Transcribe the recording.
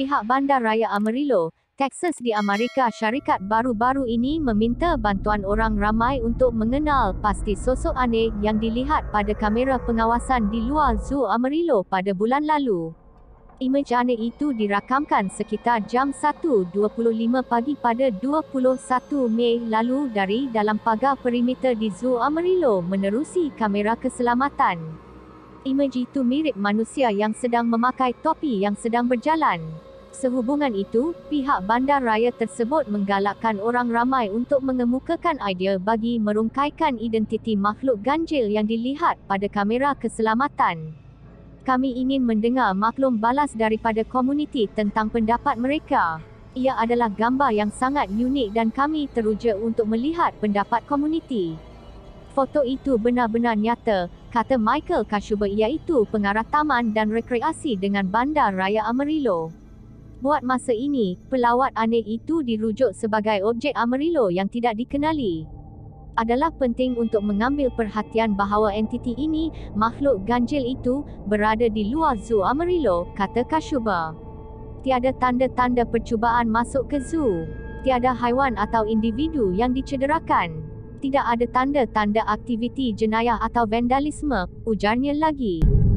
pihak Bandar Raya Amarillo, Texas di Amerika Syarikat baru-baru ini meminta bantuan orang ramai untuk mengenal pasti sosok aneh yang dilihat pada kamera pengawasan di luar Zoo Amarillo pada bulan lalu. Imej aneh itu dirakamkan sekitar jam 1.25 pagi pada 21 Mei lalu dari dalam pagar perimeter di Zoo Amarillo menerusi kamera keselamatan. Imej itu mirip manusia yang sedang memakai topi yang sedang berjalan. Sehubungan itu, pihak bandar raya tersebut menggalakkan orang ramai untuk mengemukakan idea bagi merungkaikan identiti makhluk ganjil yang dilihat pada kamera keselamatan. Kami ingin mendengar maklum balas daripada komuniti tentang pendapat mereka. Ia adalah gambar yang sangat unik dan kami teruja untuk melihat pendapat komuniti. Foto itu benar-benar nyata, kata Michael Kashuba iaitu pengarah taman dan rekreasi dengan Bandar Raya Amarillo. Buat masa ini, pelawat aneh itu dirujuk sebagai objek Amarillo yang tidak dikenali. Adalah penting untuk mengambil perhatian bahawa entiti ini, makhluk ganjil itu, berada di luar zoo Amarillo, kata Kashuba. Tiada tanda-tanda percubaan masuk ke zoo. Tiada haiwan atau individu yang dicederakan. Tidak ada tanda-tanda aktiviti jenayah atau vandalisme, ujarnya lagi.